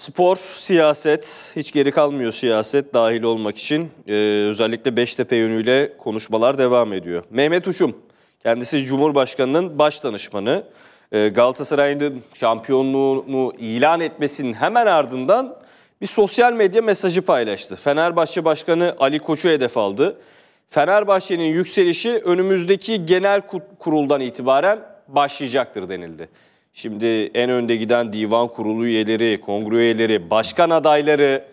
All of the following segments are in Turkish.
Spor, siyaset, hiç geri kalmıyor siyaset dahil olmak için. Ee, özellikle Beştepe yönüyle konuşmalar devam ediyor. Mehmet Uçum, kendisi Cumhurbaşkanı'nın baş danışmanı. Ee, Galatasaray'ın şampiyonluğunu ilan etmesinin hemen ardından bir sosyal medya mesajı paylaştı. Fenerbahçe Başkanı Ali Koç'u hedef aldı. Fenerbahçe'nin yükselişi önümüzdeki genel kuruldan itibaren başlayacaktır denildi. Şimdi en önde giden divan kurulu üyeleri, kongre üyeleri, başkan adayları,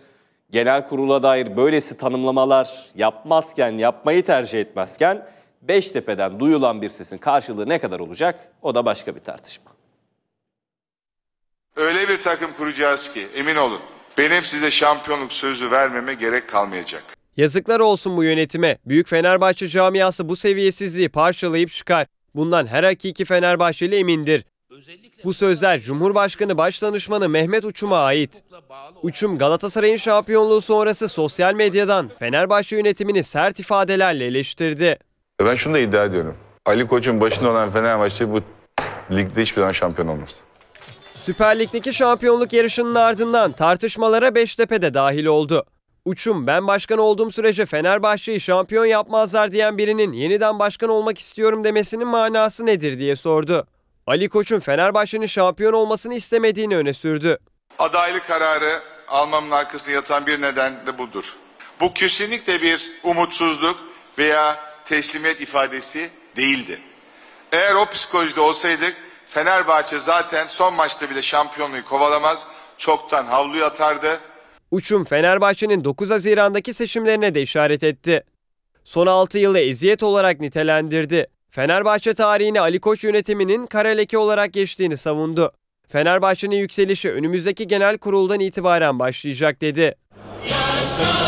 genel kurula dair böylesi tanımlamalar yapmazken, yapmayı tercih etmezken Beştepe'den duyulan bir sesin karşılığı ne kadar olacak o da başka bir tartışma. Öyle bir takım kuracağız ki emin olun benim size şampiyonluk sözü vermeme gerek kalmayacak. Yazıklar olsun bu yönetime. Büyük Fenerbahçe camiası bu seviyesizliği parçalayıp çıkar. Bundan her hakiki Fenerbahçeli emindir. Bu sözler Cumhurbaşkanı Başdanışmanı Mehmet Uçum'a ait. Uçum Galatasaray'ın şampiyonluğu sonrası sosyal medyadan Fenerbahçe yönetimini sert ifadelerle eleştirdi. Ben şunu da iddia ediyorum. Ali Koç'un başında olan Fenerbahçe bu ligde hiçbir zaman şampiyon olmaz. Süper Lig'deki şampiyonluk yarışının ardından tartışmalara Beştepe de dahil oldu. Uçum ben başkan olduğum sürece Fenerbahçe'yi şampiyon yapmazlar diyen birinin yeniden başkan olmak istiyorum demesinin manası nedir diye sordu. Ali Koç'un Fenerbahçe'nin şampiyon olmasını istemediğini öne sürdü. Adaylık kararı almamın arkasında yatan bir neden de budur. Bu kesinlikle bir umutsuzluk veya teslimiyet ifadesi değildi. Eğer o psikolojide olsaydık Fenerbahçe zaten son maçta bile şampiyonluğu kovalamaz, çoktan havlu atardı. Uçum Fenerbahçe'nin 9 Haziran'daki seçimlerine de işaret etti. Son 6 yılı eziyet olarak nitelendirdi. Fenerbahçe tarihini Ali Koç yönetiminin kara leke olarak geçtiğini savundu. Fenerbahçe'nin yükselişi önümüzdeki genel kuruldan itibaren başlayacak dedi. Yaşar!